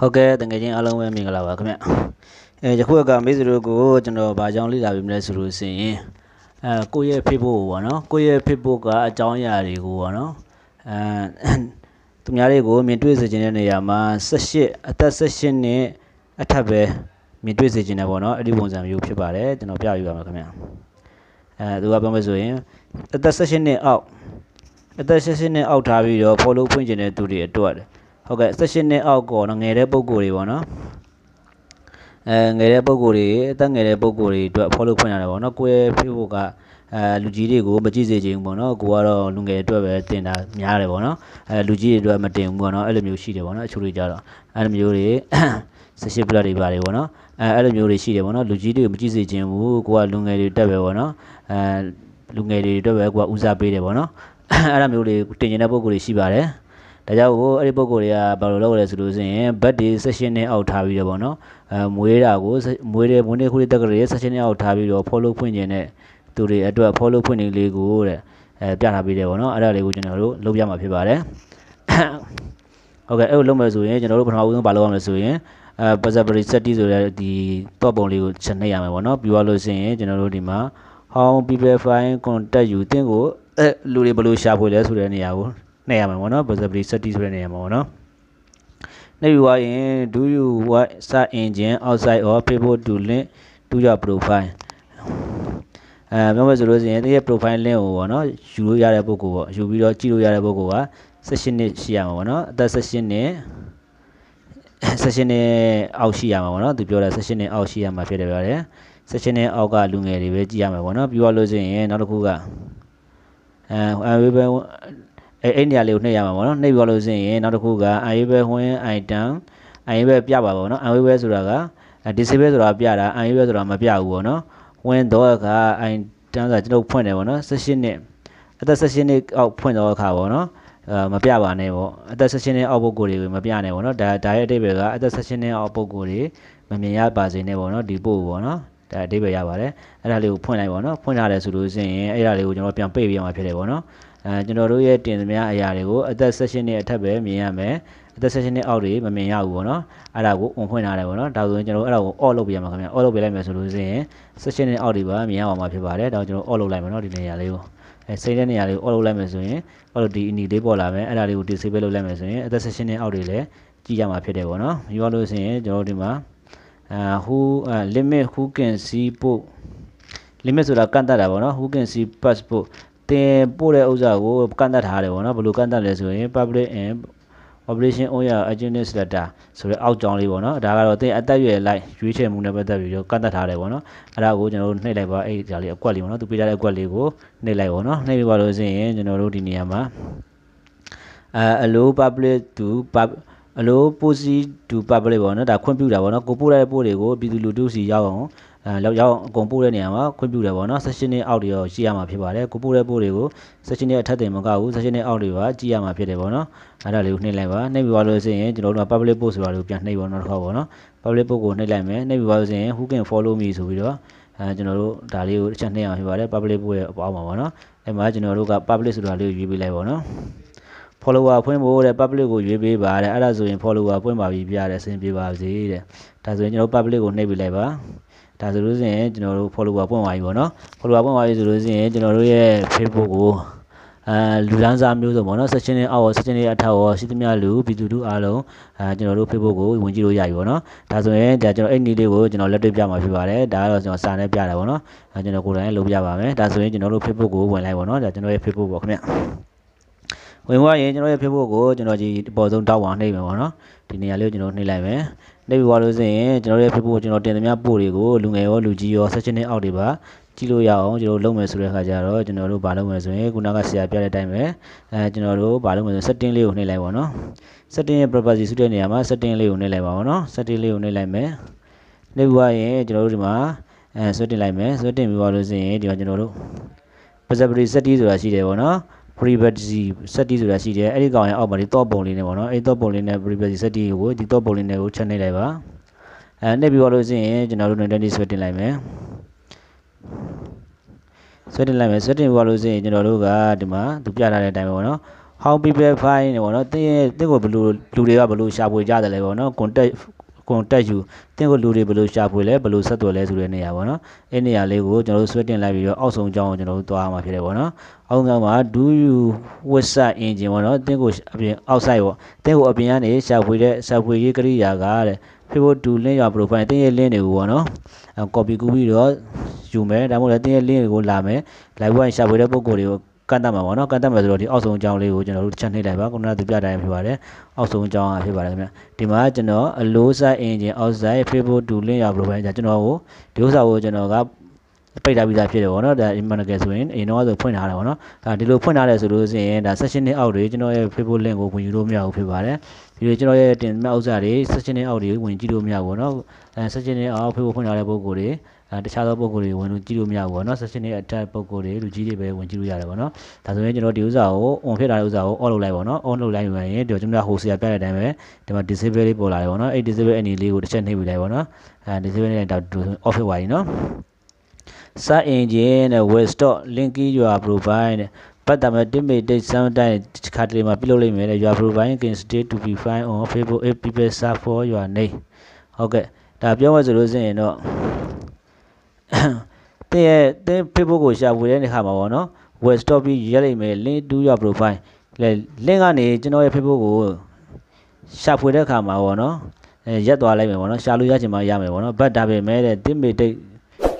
ဟုတ်ကဲ့တကယ်ချင်းအားလုံးပဲမင်္ဂလာပါခင်ဗျအဲယခုကမိစရိုကိုကျွန်တော်ဗာကြောင်းလေ့လာပြီးမလဲဆိုလို့ဆိုရင်အဲကိုယ့်ရဲ့ Facebook ကိုပေါ့နော် ကိုယ့်ရဲ့ Facebook ကအကြောင်းအရာတွေကိုပေါ့နော်အဲသူများတွေကိုမြင်တွေ့စေခြင်းတဲ့နေရာမှာ18အသက်18နှစ်အထက်ပဲမြင်တွေ့စေခြင်းနဲ့ပေါ့နော်အဲ့ဒီပုံစံမျိုးဖြစ်ပါတယ်ကျွန်တော်ပြပြပါမယ်ခင်ဗျအဲသူကပြောမယ်ဆိုရင်အသက်18နှစ်အောက်အသက်18နှစ်အောက်ထားပြီးတော့ follow ဖွင့်ခြင်းတဲ့သူတွေအတွက်ဟုတ်ကဲ့16နှစ်အောက်ကောနော်ငယ်တဲ့ပုံကိုယ်တွေပေါ့နော်အဲငယ်တဲ့ပုံကိုယ်တွေအသက်ငယ်တဲ့ပုံကိုယ်တွေအတွက် follow ဖွင့်ရတယ်ပေါ့နော်ကိုယ့်ရဲ့ Facebook ကအဲလူကြီးတွေကိုမကြည့်စေချင်ဘူးပေါ့နော်ကိုကတော့လူငယ်အတွက်ပဲတင်တာများတယ်ပေါ့နော်အဲလူကြီးတွေအတွက်မတင်ဘူးပေါ့နော်အဲ့လိုမျိုးရှိတယ်ပေါ့နော်အချို့တွေကြတော့အဲ့လိုမျိုးတွေ18 plus တွေပါတယ်ပေါ့နော်အဲအဲ့လိုမျိုးတွေရှိတယ်ပေါ့နော်လူကြီးတွေကိုမကြည့်စေချင်ဘူးကိုကလူငယ်တွေတက်ပဲပေါ့နော်အဲလူငယ်တွေအတွက်ပဲကိုကဦးစားပေးတယ်ပေါ့နော်အဲ့လိုမျိုးတွေတင်ကျင်တဲ့ပုံကိုယ်တွေရှိပါတယ်ဒါကြောင့်ဟိုအဲ့ဒီပုံကိုတွေကဘာလို့လုပ်ရလဲဆိုလို့ဆိုရင်ဘတ်တွေ session နဲ့အောက်ထားပြီးတော့ဗောနော်အဲမွေးတာကိုမွေးတဲ့မွေးနေခုတက်ကလေး session နဲ့အောက်ထားပြီးတော့ follow ဖွင့်ခြင်းနဲ့သူတွေအတွက် follow ဖွင့်နေလေးကိုတဲ့အဲပြထားပေးတယ်ဗောနော်အဲ့ဒါလေးကိုကျွန်တော်တို့လုပ်ရမှာဖြစ်ပါတယ်ဟုတ်ကဲ့အဲ့လိုလုပ်မယ်ဆိုရင်ကျွန်တော်တို့ပထမဦးဆုံးဘာလုပ်ရမလဲဆိုရင်အဲ possibility study ဆိုတဲ့ဒီ plot ပုံလေးကိုချက်နေရမယ်ဗောနော် ပြီးသွားလို့ဆိုရင်ကျွန်တော်တို့ဒီမှာ how people find contact you တင့်ကိုအဲလူတွေဘယ်လိုရှာဖွေလဲဆိုတဲ့နေရာကိုနှဲ့ရမှာပေါ့နော် possibly safety ဆိုတဲ့နေရာမှာပေါ့နော်နှိပ်ယူသွားရင် do you want search engine outside or pivot to link to your profile အဲပြောမယ်ဆိုလို့ရှိရင်တကယ် profile link ကိုပေါ့နော်ယူလို့ရတဲ့ပုံကိုပေါ့ယူပြီးတော့ကြည့်လို့ရတဲ့ပုံက16နှစ်ရှိရမှာပေါ့နော်အသက်16နှစ်16နှစ်အောက်ရှိရမှာပေါ့နော်သူပြောတာ16နှစ်အောက်ရှိရမှာဖြစ်တယ်ပြောတယ်16နှစ်အောက်ကလူငယ်တွေပဲကြည့်ရမှာပေါ့နော်ပြီးတော့လို့ရှိရင်နောက်တစ်ခုကအဲ available အဲအဲ့နေရာလေးကိုနှိပ်ရမှာပေါ့နော်နှိပ်ပြီးတော့လို့ဆိုရင်နောက်တစ်ခုက enable win item enable ပြပါပေါ့နော် enable ဆိုတာက disable ဆိုတာပြတာ enable ဆိုတာမပြဘူးပေါ့နော် win တော့က item ဆိုတာကျွန်တော်ဖွင့်တယ်ပေါ့နော်16နှစ်အသက်16နှစ်အောက်ဖွင့်တော့အခါပေါ့နော်အာမပြပါနဲ့ပေါ့အသက်16နှစ်အောက်ပုဂ္ဂိုလ်တွေမပြနဲ့ပေါ့နော်ဒါဒါရဲ့အတိတ်ပဲကအသက်16နှစ်အောက်ပုဂ္ဂိုလ်တွေမမြင်ရပါစေနဲ့ပေါ့နော်ဒီပို့ပေါ့နော်ဒါအတိတ်ပဲရပါတယ်အဲ့ဒါလေးကိုဖွင့်လိုက်ပေါ့နော်ဖွင့်ထားတယ်ဆိုလို့ရှိရင်အဲ့ဒါလေးကိုကျွန်တော်ပြန်ပိတ်ပြရမှာဖြစ်တယ်ပေါ့နော်အဲကျွန်တော်တို့ရဲ့တင်သမျှအရာတွေကိုအသက် session နဲ့အထက်ပဲမြင်ရမယ်အသက် session နဲ့အောက်တွေမမြင်ရဘူးပေါ့နော်အဲ့ဒါကို on ဖွင့်ထားတယ်ပေါ့နော်ဒါဆိုရင်ကျွန်တော်တို့အဲ့ဒါကို off လုပ်ပြရမှာခင်ဗျ off လုပ်ပြလိုက်မယ်ဆိုလို့ရှိရင် session နဲ့အောက်တွေပါမြင်ရအောင်မှာဖြစ်ပါတယ်ဒါကြောင့်ကျွန်တော် off လုပ်လိုက်မယ်နော်ဒီနေရာလေးကိုအဲစိတ်တဲ့နေရာလေးကို off လုပ်လိုက်မယ်ဆိုရင်အဲ့လိုဒီ ini လေးပေါ်လာမယ်အဲ့ဒါလေးကို disable လုပ်လိုက်မယ်ဆိုရင်အသက် session နဲ့အောက်တွေလည်းကြည့်ရမှာဖြစ်တယ်ပေါ့နော်ယူရလို့ဆိုရင်ကျွန်တော်တို့ဒီမှာအဲ who limit who can see book limit ဆိုတာကန့်တတ်တာပေါ့နော် who can see passport တင်ပို့တဲ့ဥစ္စာကိုကန့်သတ်ထားတယ်ပေါ့နော်ဘယ်လိုကန့်သတ်လဲဆိုရင် public in operation on your agent letter ဆိုတဲ့အောက်ကြောင်းလေးပေါ့နော်ဒါကတော့တင်အသက်ရွယ်လိုက်ရွေးချယ်မှုနဲ့ပတ်သက်ပြီးတော့ကန့်သတ်ထားတယ်ပေါ့နော်အဲ့ဒါကိုကျွန်တော်တို့နှိပ်လိုက်ပါအဲ့ဒါလေးအကွက်လေးပေါ့နော်သူပေးထားတဲ့အကွက်လေးကိုနှိပ်လိုက်ပေါ့နော်နှိပ်ပြီးပါလို့ဆိုရင်ကျွန်တော်တို့ဒီနေရာမှာအဲ allow public to pub အလို post to public ပေါ့နော်ဒါခွင့်ပြုတာပေါ့နော်ကိုပို့လိုက်တဲ့ပို့တွေကိုပြည်သူလူထုစီရောက်အောင်အဲလောက်ရောက်အကုန်ပို့တဲ့နေရာမှာခွင့်ပြုတယ်ပေါ့နော် session နဲ့အောက်တွေရောကြည့်ရမှာဖြစ်ပါတယ်ကိုပို့တဲ့ပို့တွေကို session နဲ့အထက်တင်မကဘူး session နဲ့အောက်တွေပါကြည့်ရမှာဖြစ်တယ်ပေါ့နော်အဲ့ဒါလေးကိုနှိပ်လိုက်ပါနှိပ်ပြီးသွားလို့ဆိုရင်ကျွန်တော်တို့က public post ဆိုတာလေးကိုပြန်နှိပ်ပါတော့တစ်ခါပေါ့နော် public post ကိုနှိပ်လိုက်မယ်နှိပ်ပြီးသွားလို့ဆိုရင် who can follow me ဆိုပြီးတော့အဲကျွန်တော်တို့ဒါလေးကိုတစ်ချက်နှိပ်အောင်ဖြစ်ပါတယ် public post ရဲ့အပေါ်မှာပေါ့နော်အဲ့မှာကျွန်တော်တို့က public ဆိုတာလေးကိုရွေးပေးလိုက်ပေါ့နော် follower ဖွင့်ဖို့တဲ့ public ကိုရွေးပေးပါတဲ့အဲ့ဒါဆိုရင် follower ဖွင့်ပါပြီပြရတယ်အဆင်ပြေပါစေတဲ့ဒါဆိုရင်ကျွန်တော် public ကိုနှိပ်ပေးလိုက်ပါဒါဆိုလို့ရှိရင်ကျွန်တော်တို့ follower ပွင့်သွားပြီပေါ့နော် follower ပွင့်သွားပြီဆိုလို့ရှိရင်ကျွန်တော်တို့ရဲ့ Facebook ကိုအဲလူလန်းစားမျိုးစုံပေါ့နော် section နဲ့အောက်ရော section နဲ့အထက်ရောရှိသမျှလူပြည်သူတို့အားလုံးအဲကျွန်တော်တို့ Facebook ကိုဝင်ကြည့်လို့ရပြီပေါ့နော်ဒါဆိုရင်ဒါကျွန်တော်အဲ့ဒီလေးကိုကျွန်တော်လက်တွေ့ပြမှာဖြစ်ပါတယ်ဒါကတော့ကျွန်တော်စာနဲ့ပြတာပေါ့နော်အဲကျွန်တော်ကိုယ်တိုင်လုပ်ပြပါမယ်ဒါဆိုရင်ကျွန်တော်တို့ Facebook ကိုဝင်လိုက်ပေါ့နော်ဒါကျွန်တော်ရဲ့ Facebook ပေါ့ခင်ဗျဝင်သွားရင်ကျွန်တော်ရဲ့ Facebook ကိုကျွန်တော်ဒီအပေါ်ဆုံးတောက်အောင်နှိပ်မယ်ပေါ့နော်ဒီနေရာလေးကိုကျွန်တော်နှိပ်လိုက်မယ်လက်ပြီးွားလို့ဆိုရင်ကျွန်တော်ရဲ့ Facebook ကိုကျွန်တော်တင်သမျှပို့တွေကိုလူငယ်ရောလူကြီးရော section နဲ့အောက်တွေပါကြည့်လို့ရအောင်ကျွန်တော်လုပ်မယ်ဆိုတဲ့အခါကျတော့ကျွန်တော်တို့ဘာလုပ်မလဲဆိုရင်ခုနကဆရာပြတဲ့အတိုင်းပဲအဲကျွန်တော်တို့ဘာလုပ်မလဲဆိုရင် setting လေးကိုနှိပ်လိုက်ပါတော့ setting ရဲ့ property ဆုတဲ့နေရာမှာ setting လေးကိုနှိပ်လိုက်ပါတော့ setting လေးကိုနှိပ်လိုက်မယ်နှိပ်ပြီးွားရင်ကျွန်တော်တို့ဒီမှာအဲ setting လိုက်မယ် setting ပြီးွားလို့ဆိုရင်ဒီမှာကျွန်တော်တို့ preservative setting ဆိုတာရှိတယ်ပေါ့နော် privacy setting ဆိုတာရှိတယ်အဲ့ဒီကောင်ရဲ့အောက်မှာဒီတော့ပုံလေးနဲ့ပေါ့နော်အဲ့ဒီတော့ပုံလေးနဲ့ privacy setting ကိုဒီတော့ပုံလေးနဲ့ကိုချက်နေလိုက်ပါအဲနှိပ်ပြီးတော့လို့ရှိရင်ကျွန်တော်တို့ identity ဆွဲတင်လိုက်မယ်ဆွဲတင်လိုက်မယ်ဆွဲတင်ပြီးတော့လို့ရှိရင်ကျွန်တော်တို့ကဒီမှာသူပြထားတဲ့အတိုင်းပေါ့နော် how people find နေပေါ့နော်တင်းရဲ့တင်းကိုဘယ်လိုလူတွေကဘယ်လိုရှာဖွေကြတယ်လဲပေါ့နော် contact contact ယူတင့်ကိုလူတွေဘယ်လိုရှာဖွေလဲဘယ်လိုဆက်သွယ်လဲဆိုတဲ့နေရာပေါ့နော်အဲ့နေရာလေးကိုကျွန်တော်တို့ဆွဲတင်လိုက်ပြီးတော့အောက်ဆုံးအကြောင်းကိုကျွန်တော်တို့သွားရမှာဖြစ်တယ်ပေါ့နော်အောက်ဆုံးမှာ do you website engine ပေါ့နော်တင့်ကိုအပြင် outside ပေါ့တင့်ကိုအပြင်ကနေရှာဖွေတဲ့ရှာဖွေရေးကိရိယာကတဲ့ Facebook to link ရ profile တင်းရဲ့ link တွေကိုပေါ့နော် copy ကူးပြီးတော့ယူမယ်ဒါမှမဟုတ်လည်းတင်းရဲ့ link တွေကိုလာမယ် live ဝင်ရှာဖွေတဲ့ပုံကိုတွေကိုကန့်တတ်မှာပေါ့နော်ကန့်တတ်မှာဆိုတော့ဒီအောက်ဆုံးအကြောင်းလေးကိုကျွန်တော်တို့တစ်ချက်နှိပ်လိုက်ပါခုနကသူပြတိုင်းဖြစ်ပါတယ်အောက်ဆုံးအကြောင်းအဖြစ်ပါတယ်ခင်ဗျဒီမှာကျွန်တော် low side engine outside favorable to link your profile ကျွန်တော်ကိုဒီဥစ္စာကိုကျွန်တော်ကပိတ်ထားပြီးသားဖြစ်တယ်ပေါ့နော်ဒါ manager ဆိုရင်အရင်တော့ဆိုဖွင့်ထားတာပေါ့နော်ဒါဒီလိုဖွင့်ထားတယ်ဆိုလို့ရှိရင်ဒါ session နဲ့ out တွေကျွန်တော်ရဲ့ Facebook link ကိုဝင်ယူလို့မရဘူးဖြစ်ပါတယ်ပြီးတော့ကျွန်တော်ရဲ့တင်မဲ့ဥစ္စာတွေ session နဲ့ out တွေဝင်ကြည့်လို့မရဘူးပေါ့နော်အဲ session နဲ့ out Facebook ဖွင့်ထားတဲ့ပုံကိုယ်တွေအဲတခြားသောပုံကိုယ်တွေဝင်လို့ကြည့်လို့မရဘူးပေါ့နော် session တွေ attack ပုံကိုယ်တွေလူကြီးတွေပဲဝင်ကြည့်လို့ရတယ်ပေါ့နော်ဒါဆိုရင်ကျွန်တော်ဒီဥစ္စာကို on ဖြစ်လာတဲ့ဥစ္စာကို off လုပ်လိုက်ပေါ့နော် on လုပ်လိုက်ရင်ကျွန်တော်ကျွန်တော် host ရပြတဲ့အတိုင်းပဲဒီမှာ disable လေးပေါ်လာတယ်ပေါ့နော်အဲ့ disable အနေလေးကိုတစ်ချက်နှိပ်ပြီးလိုက်ပေါ့နော်အဲ disable နဲ့တော့ off ဖြစ်သွားပြီနော် search engine နဲ့ web store linking your profile နဲ့ပတ်သက်မဲ့တိမိတိတ်ဆန်းတိုင်းတစ်ခါတလေမှာပြုလုပ်လိုက်မယ်တဲ့ your profile can stay to be find on facebook if people search for your name ဟုတ်ကဲ့ဒါပြောမှဆိုလို့ရှိရင်တော့တင်းရဲ့တင်း Facebook ကိုရှာဖွေတဲ့နေခါမှာပေါ့နော် web store ပြီးရက်လိုက်မယ် link to your profile လဲ link ကနေကျွန်တော်ရဲ့ Facebook ကိုရှာဖွေတဲ့အခါမှာပေါ့နော်အဲရက်သွားလိုက်မယ်ပေါ့နော်ရှာလို့ရချင်မှရမယ်ပေါ့နော်ဘတ်ဒါပဲမဲ့တဲ့တင်းမေတိတ်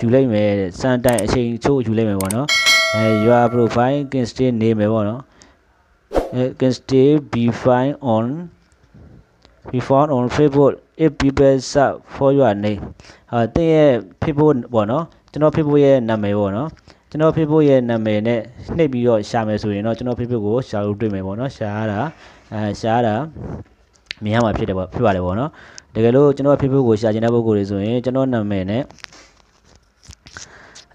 ယူလိုက်မယ်တဲ့စံတိုင်အချိန်ချိုးယူလိုက်မယ်ပေါ့နော်အဲ your profile can stay နေမယ်ပေါ့နော်အဲ can stay be fine on be found on Facebook if people search for your name ဟာတင်းရဲ့ Facebook ပေါ့နော်ကျွန်တော် Facebook ရဲ့နာမည်ပေါ့နော်ကျွန်တော် Facebook ရဲ့နာမည်နဲ့နှိပ်ပြီးတော့ရှာမယ်ဆိုရင်တော့ကျွန်တော် Facebook ကိုရှာလို့တွေ့မယ်ပေါ့နော်ရှာရတာအဲရှာရတာမြင်ရမှာဖြစ်တယ်ပေါ့ဖြစ်ပါတယ်ပေါ့နော်တကယ်လို့ကျွန်တော် Facebook ကိုရှာချင်တဲ့ပုဂ္ဂိုလ်တွေဆိုရင်ကျွန်တော်နာမည်နဲ့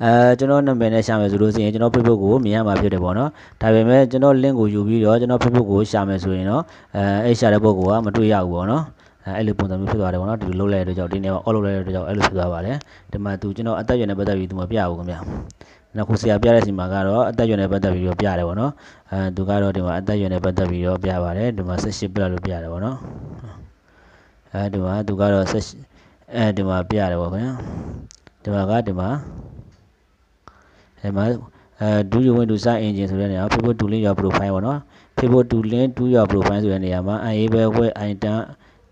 အဲကျွန်တော်နာမည်နဲ့ရှာမယ်ဆိုလို့ရှိရင်ကျွန်တော် Facebook ကိုမြင်ရမှာဖြစ်တယ်ပေါ့နော်ဒါပေမဲ့ကျွန်တော် link ကိုယူပြီးတော့ကျွန်တော် Facebook ကိုရှာမယ်ဆိုရင်တော့အဲအဲ့ရှာတဲ့ပုဂ္ဂိုလ်ကမတွေ့ရဘူးပေါ့နော်အဲ့လိုပုံစံမျိုးဖြစ်သွားတယ်ပေါ့နော်ဒီလိုလုပ်လိုက်တဲ့အတွက်ကြောင့်ဒီနေ့က all လုပ်လိုက်တဲ့အတွက်ကြောင့်အဲ့လိုဖြစ်သွားပါတယ်ဒီမှာသူကျွန်တော်အသက်ရွယ်နဲ့ပတ်သက်ပြီးသူမပြဘူးခင်ဗျနောက်ခုဆရာပြတဲ့စီမှာကတော့အသက်ရွယ်နဲ့ပတ်သက်ပြီးတော့ပြတယ်ပေါ့နော်အဲသူကတော့ဒီမှာအသက်ရွယ်နဲ့ပတ်သက်ပြီးတော့ပြပါတယ်ဒီမှာ18 plus လို့ပြတယ်ပေါ့နော်အဲဒီမှာသူကတော့18အဲဒီမှာပြတယ်ပေါ့ခင်ဗျဒီမှာကဒီမှာဒီမှာအဲ do you want to sign engine ဆိုတဲ့နေရာ people to link your profile ပေါ့နော် people to link to your profile ဆိုတဲ့နေရာမှာ enable web item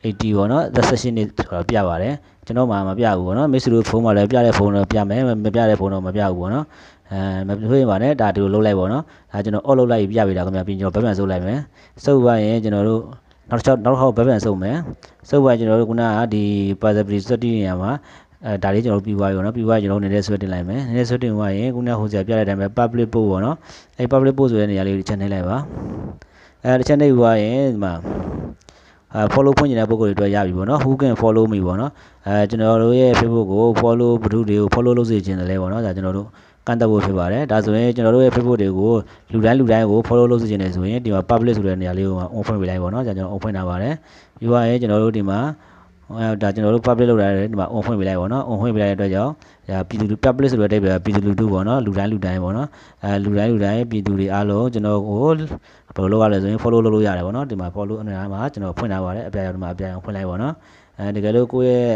80ပေါ့နော် the session နေဆိုတာပြပါတယ်ကျွန်တော်မှမပြဘူးပေါ့နော်မိတ်ဆွေတို့ဖုန်းမှာလည်းပြတဲ့ဖုန်းတော့ပြမယ်မပြတဲ့ဖုန်းတော့မပြဘူးပေါ့နော်အဲမတွေးပါနဲ့ဒါဒီလိုလုပ်လိုက်ပေါ့နော်ဒါကျွန်တော် off လုပ်လိုက်ပြပေးတာခင်ဗျာပြီးကျွန်တော် balance ဆုပ်လိုက်မယ်ဆုပ်ပါရင်ကျွန်တော်တို့နောက်တစ်ချက်နောက်တစ်ခေါက် balance ဆုပ်မယ်ဆုပ်ပါကျွန်တော်တို့ခုနကဒီ possibility study နေရာမှာအဲဒါလေးကျွန်တော်ပြီးသွားပြီပေါ့နော်ပြီးသွားရင်ကျွန်တော်နည်းနည်းဆွဲတင်လိုက်မယ်နည်းနည်းဆွဲတင်သွားရင်ခုနကဟိုဆရာပြတဲ့အတိုင်းပဲ public post ပေါ့နော်အဲ public post ဆိုတဲ့နေရာလေးကို channel လိုက်ပါအဲ channel ပြီးသွားရင်ဒီမှာ follow ဖွင့်နေတဲ့ပုံစံတွေအတွက်ရပြီပေါ့နော် who can follow me ပေါ့နော်အဲကျွန်တော်တို့ရဲ့ Facebook ကို follow ဘသူတွေကို follow လုပ်စေချင်တယ်လဲပေါ့နော်ဒါကျွန်တော်တို့ကန့်သက်ဖို့ဖြစ်ပါတယ်ဒါဆိုရင်ကျွန်တော်တို့ရဲ့ Facebook တွေကိုလူတိုင်းလူတိုင်းကို follow လုပ်စေချင်တယ်ဆိုရင်ဒီမှာ public ဆိုတဲ့နေရာလေးကို on ဖွင့်ပေးလိုက်ပေါ့နော်ဒါကျွန်တော် on ဖွင့်ထားပါတယ် UI ရဲ့ကျွန်တော်တို့ဒီမှာဒါကျွန်တော်တို့ public လုပ်ထားတယ်ဒီမှာ on ဖွင့်ပေးလိုက်ပေါ့နော် on ဖွင့်ပေးလိုက်တဲ့အတွက်ကြောင့်ဒါပြည်သူလူ public ဆိုတဲ့အတိတ်ပဲပြည်သူလူထုပေါ့နော်လူတိုင်းလူတိုင်းပေါ့နော်အဲလူတိုင်းလူတိုင်းပြည်သူတွေအားလုံးကျွန်တော်ကိုဘယ်လိုလုပ်ရလဲဆိုရင် follow လုပ်လို့ရတယ်ပေါ့နော်ဒီမှာ follow အနေနဲ့မှာကျွန်တော်ဖွင့်ထားပါတယ်အပြာရောဒီမှာအပြာရောဖွင့်လိုက်ပေါ့နော်အဲတကယ်လို့ကိုယ့်ရဲ့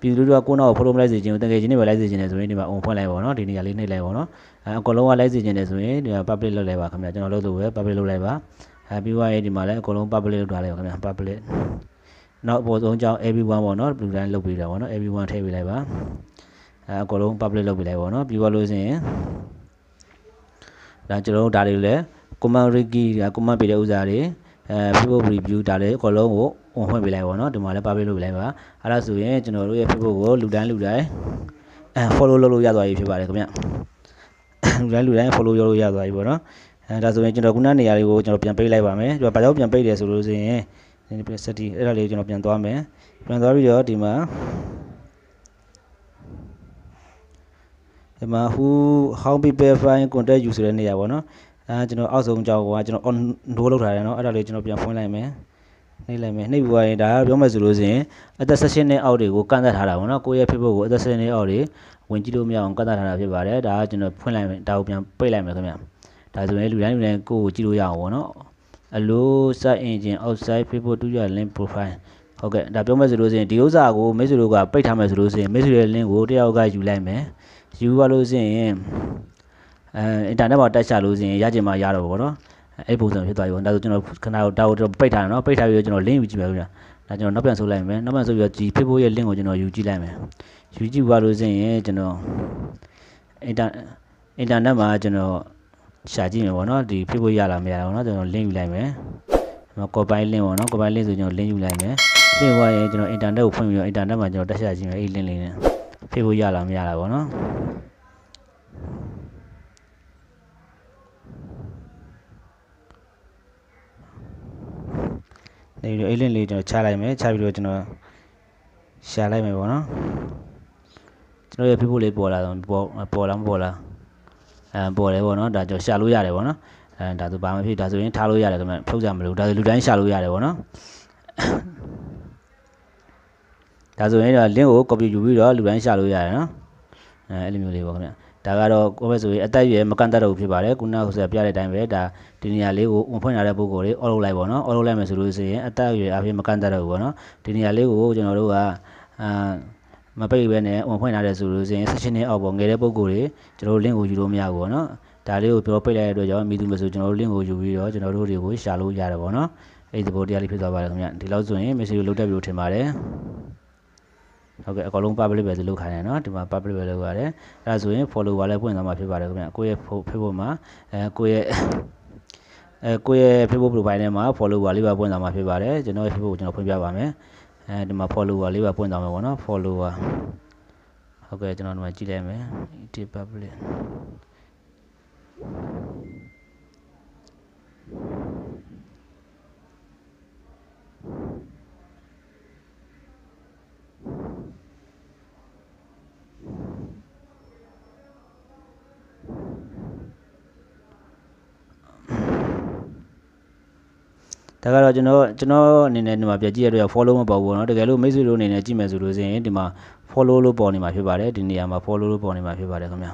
ပြည်သူလူထုကကိုယ့်နောက်ကို follow မလိုက်စေချင်ဘူးတကယ်ချင်းတွေပဲလိုက်စေချင်တယ်ဆိုရင်ဒီမှာ on ဖွင့်လိုက်ပေါ့နော်ဒီနေရာလေးနှိပ်လိုက်ပေါ့နော်အဲအကုန်လုံးကလိုက်စေချင်တယ်ဆိုရင်ဒီမှာ public လုပ်လိုက်ပါခင်ဗျာကျွန်တော်လုပ်လို့ပဲ public လုပ်လိုက်ပါအဲပြီးွားရေးဒီမှာလည်းအကုန်လုံး public လုပ်ထားလိုက်ပါခင်ဗျာ public နောက်အပေါ်ဆုံးကြောင့် everyone ပေါ့နော် blue line လုတ်ပေးတာပေါ့နော် everyone ထည့်ပေးလိုက်ပါအဲအကုန်လုံး public လုတ်ပေးလိုက်ပေါ့နော်ပြီးသွားလို့ဆိုရင်ဒါကျွန်တော်တို့ဒါတွေလည်း command wiki ဒါ command ပေးတဲ့ဥစားတွေအဲ facebook review ဒါလည်းအကုန်လုံးကိုဝင်ဖွင့်ပေးလိုက်ပေါ့နော်ဒီမှာလည်း public လုတ်ပေးလိုက်ပါအဲ့ဒါဆိုရင်ကျွန်တော်တို့ရဲ့ facebook ကိုလူတိုင်းလူတိုင်းအဲ follow လုပ်လို့ရသွားပြီဖြစ်ပါတယ်ခင်ဗျလူတိုင်းလူတိုင်း follow လုပ်လို့ရသွားပြီပေါ့နော်အဲဒါဆိုရင်ကျွန်တော်ခုနနေရာလေးကိုကျွန်တော်ပြန်ပိတ်လိုက်ပါမယ်ကျွန်တော်ဘာကြောင့်ပြန်ပိတ်တယ်ဆိုလို့ဆိုရင် simplicity အဲ့ဒါလေးကျွန်တော်ပြန်သွားမယ်ပြန်သွားပြီးတော့ဒီမှာဒီမှာ who how people find contact you ဆိုတဲ့နေရာပေါ့နော်အဲကျွန်တော်အောက်ဆုံးကြောက်ကကျွန်တော် on no လောက်ထားတယ်နော်အဲ့ဒါလေးကျွန်တော်ပြန်ဖွင့်လိုက်မယ်နှိပ်လိုက်မယ်နှိပ်ပြီးသွားရင်ဒါကပြောမယ်ဆိုလို့ဆိုရင်အသက် session နဲ့အောက်တွေကိုကန့်သက်ထားတာပေါ့နော်ကိုယ့်ရဲ့ Facebook ကိုအသက် session နဲ့အောက်တွေဝင်ကြည့်လို့မရအောင်ကန့်သက်ထားတာဖြစ်ပါတယ်ဒါကကျွန်တော်ဖွင့်လိုက်မယ်ဒါကိုပြန်ပိတ်လိုက်မယ်ခင်ဗျဒါဆိုရင်လူတိုင်းလူတိုင်းကိုယ့်ကိုကြည့်လို့ရအောင်ပေါ့နော်အလို site engine outside facebook to your link profile ဟုတ်ကဲ့ဒါပြောမယ်ဆိုလို့ရှိရင်ဒီဥစ္စာကိုမိတ်ဆွေတို့ကပိတ်ထားမယ်ဆိုလို့ရှိရင်မိတ်ဆွေရဲ့ link ကိုတယောက်ကယူလိုက်မယ်ယူပါလို့ရှိရင်အဲအင်တာနက်ပေါ်တက်ချလို့ရှိရင်ရကြင်မှရတော့ဘောနော်အဲ့ပုံစံဖြစ်သွားပြီဘောဒါဆိုကျွန်တော်ခဏတော့ဒါကိုကျွန်တော်ပိတ်ထားတယ်နော်ပိတ်ထားပြီးတော့ကျွန်တော် link ယူကြည့်မယ်ခင်ဗျာဒါကျွန်တော်နောက်ပြန်ဆုပ်လိုက်မယ်နောက်ပြန်ဆုပ်ပြီးတော့ဒီ Facebook ရဲ့ link ကိုကျွန်တော်ယူကြည့်လိုက်မယ်ယူကြည့်ပါလို့ရှိရင်ကျွန်တော်အင်တာအင်တာနက်မှာကျွန်တော်ရှာကြည့်မယ်ပေါ့နော်ဒီ Facebook ရလာမရတာပေါ့နော်ကျွန်တော် link ယူလိုက်မယ်ကျွန်တော် copy link ပေါ့နော် copy link ဆိုကျွန်တော် link ယူလိုက်မယ် Facebook ရဲ့ကျွန်တော် internet ကိုဖွင့်ပြီးတော့ internet မှာကျွန်တော်တက်ရှာကြည့်မယ်အဲ့ link လေးနဲ့ Facebook ရလာမရတာပေါ့နော်နေပြီးတော့ link လေးကျွန်တော်ချလိုက်မယ်ချပြီးတော့ကျွန်တော်ရှာလိုက်မယ်ပေါ့နော်ကျွန်တော်ရဲ့ Facebook လေးပေါ်လာတော့ပေါ်ပေါ်လားမပေါ်လားပေါ်တယ်ပေါ့နော်ဒါကျွန်တော်ရှာလို့ရတယ်ပေါ့နော်အဲဒါဆိုဘာမှဖြစ်ဒါဆိုရင်ထားလို့ရတယ်ခင်ဗျဖုတ်ကြမလို့ဒါဆိုလူတိုင်းရှာလို့ရတယ်ပေါ့နော်ဒါဆိုရင်တော့ link ကို copy ယူပြီးတော့လူတိုင်းရှာလို့ရတယ်နော်အဲအဲ့လိုမျိုးလေးပေါ့ခင်ဗျဒါကတော့ကိုပဲဆိုရင်အသက်အရွယ်မကန့်တတ်တော့ဘူးဖြစ်ပါတယ်ခုနကဆိုပြတဲ့အတိုင်းပဲဒါဒီနေရာလေးကိုဝင်ဖွင့်လာတဲ့ပုံကိုလေး all out လိုက်ပေါ့နော် all out လိုက်မယ်ဆိုလို့ဆိုရင်အသက်အရွယ်အပြင်မကန့်တတ်တော့ဘူးပေါ့နော်ဒီနေရာလေးကိုကျွန်တော်တို့ကအာမပိတ်ပဲနဲ့ဝင်ဖွင့်လာတယ်ဆိုလို့ဆိုရင် session နဲ့အောက်ပေါ့ငယ်တဲ့ပုံကိုတွေကျွန်တော်တို့ link ကိုယူလို့မရဘူးပေါ့နော်ဒါလေးကိုပြောပိတ်လိုက်တဲ့အတွက်ကြောင့်မိသူမဆိုကျွန်တော်တို့ link ကိုယူပြီးတော့ကျွန်တော်တို့တွေကိုရှာလို့ရတယ်ပေါ့နော်အဲ့ဒီပုံတရားလေးဖြစ်သွားပါတယ်ခင်ဗျဒီလောက်ဆိုရင် message ကိုလုတ်တက်ပြီးလို့ထင်ပါတယ်ဟုတ်ကဲ့အကောင်လုံး public ပဲလုပ်ခိုင်းတယ်เนาะဒီမှာ public ပဲလုပ်ရတယ်အဲ့ဒါဆိုရင် follower လည်းပွင့်သွားမှာဖြစ်ပါတယ်ခင်ဗျကိုယ့်ရဲ့ Facebook မှာအဲကိုယ့်ရဲ့အဲကိုယ့်ရဲ့ Facebook profile ထဲမှာ follower လေးပါပွင့်သွားမှာဖြစ်ပါတယ်ကျွန်တော်ရဲ့ Facebook ကိုကျွန်တော်ဖွင့်ပြပါမယ်အဲဒီမှာ follower လေးပါပွင့်သွားမှာပေါ့နော် follower ဟုတ်ကဲ့ကျွန်တော်ဒီမှာကြည့်လိုက်မယ် edit public ်ဒါကတော့ကျွန်တော်ကျွန်တော်အနေနဲ့ဒီမှာပြကြည့်ရတော့ follow မပေါ်ဘူးเนาะတကယ်လို့မိတ်ဆွေတို့အနေနဲ့ကြည့်မယ်ဆိုလို့ဆိုရင်ဒီမှာ follow လို့ပေါ်နေမှာဖြစ်ပါတယ်ဒီနေရာမှာ follow လို့ပေါ်နေမှာဖြစ်ပါတယ်ခင်ဗျာ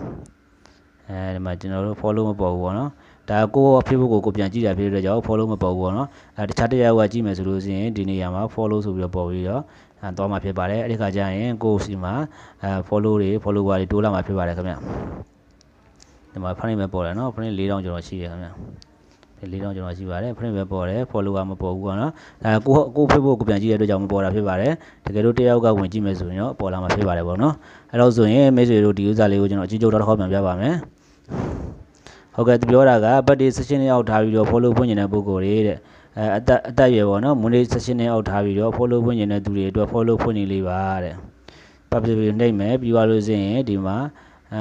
အဲဒီမှာကျွန်တော်တို့ follow မပေါ်ဘူးပေါ့နော်ဒါကို Facebook ကိုကိုပြန်ကြည့်တာဖြစ်တဲ့ကြောင့် follow မပေါ်ဘူးပေါ့နော်အဲတခြားတရားကကြည့်မယ်ဆိုလို့ဆိုရင်ဒီနေရာမှာ follow ဆိုပြီးတော့ပေါ်ပြီးတော့အဲတော့မှာဖြစ်ပါတယ်အဲ့ဒီခါကျရင်ကိုစီမှာအဲ follow တွေ follower တွေတိုးလာမှာဖြစ်ပါတယ်ခင်ဗျာဒီမှာ friend ပဲပေါ်တယ်နော် friend 4000ကျော်ရှိတယ်ခင်ဗျာလေးတောင်ကျွန်တော်ရှိပါတယ် print ပဲပေါ်တယ် follower မပေါ်ဘူးကောနော်အဲကိုကို Facebook ကိုပြန်ကြည့်တဲ့အတွက်ကြောင့်မပေါ်တာဖြစ်ပါတယ်တကယ်လို့တယောက်ကဝင်ကြည့်မယ်ဆိုရင်တော့ပေါ်လာမှာဖြစ်ပါတယ်ပေါ့နော်အဲတော့ဆိုရင်မိတ်ဆွေတို့ဒီ user လေးကိုကျွန်တော်အကြည့်ကြတော့တစ်ခေါက်ပြန်ပြပါမယ်ဟုတ်ကဲ့သူပြောတာက birthday session လေးအောက်ထားပြီးတော့ follow ဖွင့်နေတဲ့ပုံကိုတွေတဲ့အဲအသက်အသက်ရွယ်ပေါ့နော် monday session လေးအောက်ထားပြီးတော့ follow ဖွင့်နေတဲ့သူတွေအတွက် follow ဖွင့်နေလေးပါတဲ့ public နှိပ်မယ်ပြီးသွားလို့ဆိုရင်ဒီမှာအဲ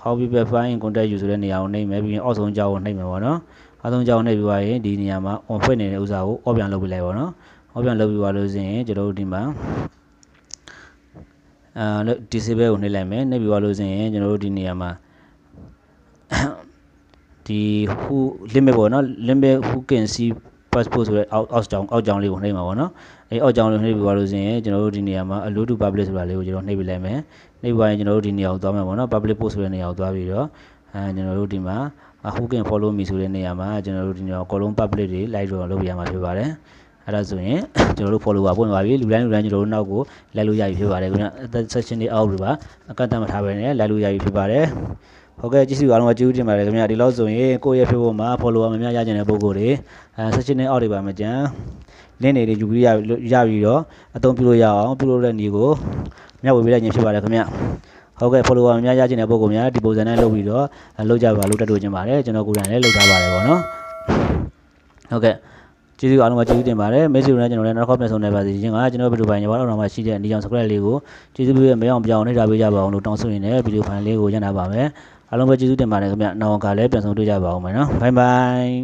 how people find contact you ဆိုတဲ့နေရာကိုနှိပ်မယ်ပြီးရင်အောက်ဆုံးကြောင်းကိုနှိပ်မယ်ပေါ့နော်အားလုံးကြောင်းနှိပ်ပြီးသွားရင်ဒီနေရာမှာ on ဖွင့်နေတဲ့ဥစားကို off ပြန်လုပ်ပေးလိုက်ပါတော့ off ပြန်လုပ်ပြီးသွားလို့ဆိုရင်ကျွန်တော်တို့ဒီမှာအာဒီစေဘဲကိုနှိပ်လိုက်မယ်နှိပ်ပြီးသွားလို့ဆိုရင်ကျွန်တော်တို့ဒီနေရာမှာဒီဟူ limit ပေါ့နော် limit who can see passport ဆိုတဲ့ out out ကြောင်း out ကြောင်းလေးကိုနှိပ်မှာပေါ့နော်အဲ out ကြောင်းလေးနှိပ်ပြီးသွားလို့ဆိုရင်ကျွန်တော်တို့ဒီနေရာမှာ allow to public ဆိုတာလေးကိုကျွန်တော်နှိပ်ပြလိုက်မယ်နှိပ်ပြီးရင်ကျွန်တော်တို့ဒီနေရာကိုသွားမယ်ပေါ့နော် public post ဆိုတဲ့နေရာကိုသွားပြီးတော့အဲကျွန်တော်တို့ဒီမှာ who can follow me ဆိုတဲ့နေရာမှာကျွန်တော်တို့ဒီညော column public တွေ like တော့လုပ်ပြရမှာဖြစ်ပါတယ်အဲ့ဒါဆိုရင်ကျွန်တော်တို့ follower ပွင့်ပါပြီလူတိုင်းလူတိုင်းကျွန်တော်တို့နောက်ကို like လို့ရပြီဖြစ်ပါတယ်ခင်ဗျအသက် section တွေအောက်တွေပါအကန့်အသတ်မထားဘဲနဲ့ like လို့ရပြီဖြစ်ပါတယ်ဟုတ်ကဲ့ကျေးဇူးအားလုံးကျေးဇူးတင်ပါတယ်ခင်ဗျာဒီလောက်ဆိုရင်ကိုယ့်ရဲ့ Facebook မှာ follower မများရကြတဲ့ပုံကိုယ်တွေအဲ section တွေအောက်တွေပါမကြမ်း link တွေယူပြီးရရပြီးတော့အသုံးပြုလို့ရအောင်ပြုလုပ်တဲ့နေကိုမျှဝေပေးလိုက်ခြင်းဖြစ်ပါတယ်ခင်ဗျာဟုတ်ကဲ့ follower များရခြင်းတဲ့ပုံကောင်များဒီပုံစံနဲ့လုပ်ပြီးတော့လုပ်ကြပါလို့တက်တို့ခြင်းပါတယ်ကျွန်တော်ကိုယ်တိုင်လည်းလုပ်ထားပါတယ်ပေါ့နော်ဟုတ်ကဲ့ကျေးဇူးအားလုံးပဲကျေးဇူးတင်ပါတယ်မိတ်ဆွေတို့နဲ့ကျွန်တော်လည်းနောက်ခေါက်ပြန်ဆုံနိုင်ပါစေခြင်းကကျွန်တော်ဗီဒီယိုပိုင်းရပါတော့တော့မှရှိတဲ့ဒီကြောင့် subscribe လေးကိုကျေးဇူးပြုရမအောင်ပြောင်းနှိပ်ထားပေးကြပါအောင်လို့တောင်းဆိုရင်းနဲ့ဗီဒီယိုဖိုင်လေးကိုရနိုင်ပါမယ်အားလုံးပဲကျေးဇူးတင်ပါတယ်ခင်ဗျနောက်အောင်ကလည်းပြန်ဆုံတွေ့ကြပါအောင်မယ်နော်ဘိုင်ဘိုင်